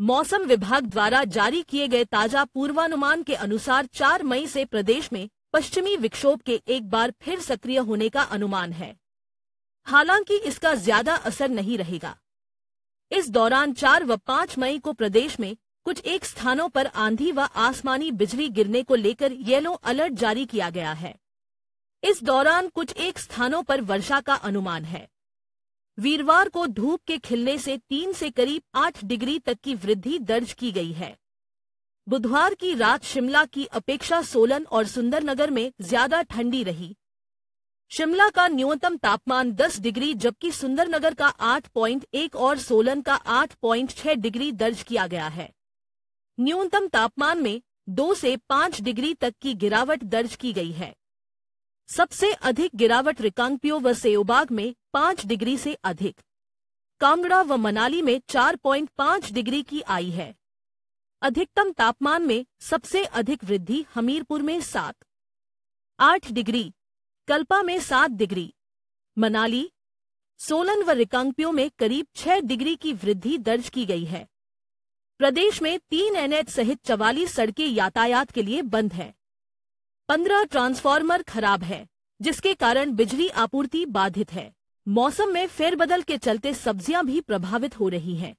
मौसम विभाग द्वारा जारी किए गए ताजा पूर्वानुमान के अनुसार 4 मई से प्रदेश में पश्चिमी विक्षोभ के एक बार फिर सक्रिय होने का अनुमान है हालांकि इसका ज्यादा असर नहीं रहेगा इस दौरान 4 व 5 मई को प्रदेश में कुछ एक स्थानों पर आंधी व आसमानी बिजली गिरने को लेकर येलो अलर्ट जारी किया गया है इस दौरान कुछ एक स्थानों पर वर्षा का अनुमान है वीरवार को धूप के खिलने से तीन से करीब आठ डिग्री तक की वृद्धि दर्ज की गई है बुधवार की रात शिमला की अपेक्षा सोलन और सुंदरनगर में ज्यादा ठंडी रही शिमला का न्यूनतम तापमान 10 डिग्री जबकि सुंदरनगर का 8.1 और सोलन का 8.6 डिग्री दर्ज किया गया है न्यूनतम तापमान में 2 से 5 डिग्री तक की गिरावट दर्ज की गई है सबसे अधिक गिरावट रिकांगपियो व सेओबाग में पाँच डिग्री से अधिक कांगड़ा व मनाली में चार पांच डिग्री की आई है अधिकतम तापमान में सबसे अधिक वृद्धि हमीरपुर में सात आठ डिग्री कल्पा में सात डिग्री मनाली सोलन व रिकांगपियो में करीब छह डिग्री की वृद्धि दर्ज की गई है प्रदेश में तीन एनएच सहित चवालीस सड़कें यातायात के लिए बंद हैं पंद्रह ट्रांसफार्मर खराब है जिसके कारण बिजली आपूर्ति बाधित है मौसम में फेरबदल के चलते सब्जियां भी प्रभावित हो रही हैं।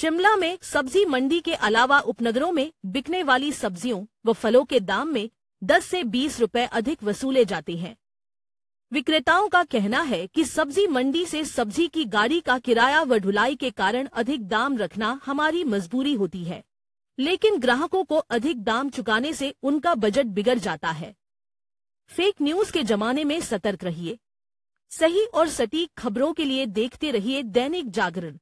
शिमला में सब्जी मंडी के अलावा उपनगरों में बिकने वाली सब्जियों व फलों के दाम में 10 से 20 रुपए अधिक वसूले जाते हैं विक्रेताओं का कहना है कि सब्जी मंडी से सब्जी की गाड़ी का किराया व ढुलाई के कारण अधिक दाम रखना हमारी मजबूरी होती है लेकिन ग्राहकों को अधिक दाम चुकाने से उनका बजट बिगड़ जाता है फेक न्यूज के जमाने में सतर्क रहिए सही और सटीक खबरों के लिए देखते रहिए दैनिक जागरण